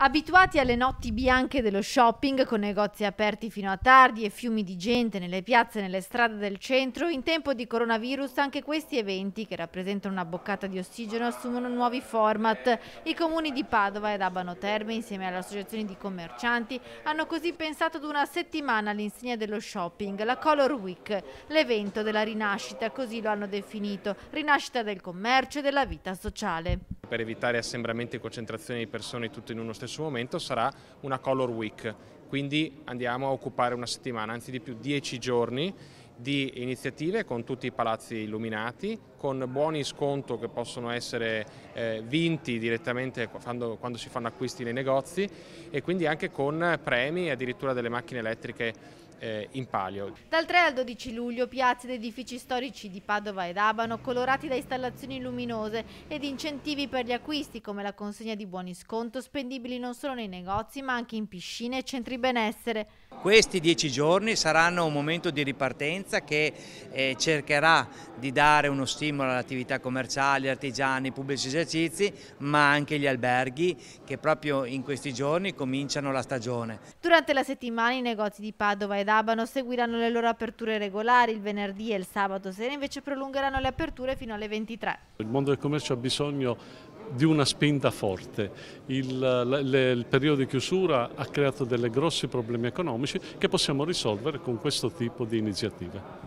Abituati alle notti bianche dello shopping, con negozi aperti fino a tardi e fiumi di gente nelle piazze e nelle strade del centro, in tempo di coronavirus anche questi eventi, che rappresentano una boccata di ossigeno, assumono nuovi format. I comuni di Padova ed Abano Terme, insieme alle associazioni di commercianti, hanno così pensato ad una settimana all'insegna dello shopping, la Color Week, l'evento della rinascita, così lo hanno definito, rinascita del commercio e della vita sociale per evitare assembramenti e concentrazioni di persone tutte in uno stesso momento, sarà una Color Week. Quindi andiamo a occupare una settimana, anzi di più dieci giorni di iniziative con tutti i palazzi illuminati, con buoni sconto che possono essere eh, vinti direttamente quando, quando si fanno acquisti nei negozi e quindi anche con premi addirittura delle macchine elettriche eh, in palio. Dal 3 al 12 luglio piazze ed edifici storici di Padova ed Abano colorati da installazioni luminose ed incentivi per gli acquisti come la consegna di buoni sconto spendibili non solo nei negozi ma anche in piscine e centri benessere. Questi dieci giorni saranno un momento di ripartenza che eh, cercherà di dare uno stimolo all'attività commerciale, artigiani, pubblici esercizi, ma anche agli alberghi che proprio in questi giorni cominciano la stagione. Durante la settimana i negozi di Padova ed ad seguiranno le loro aperture regolari il venerdì e il sabato sera, invece prolungheranno le aperture fino alle 23. Il mondo del commercio ha bisogno di una spinta forte. Il, le, il, periodo di chiusura ha creato delle grossi problemi economici che possiamo risolvere con questo tipo di iniziative.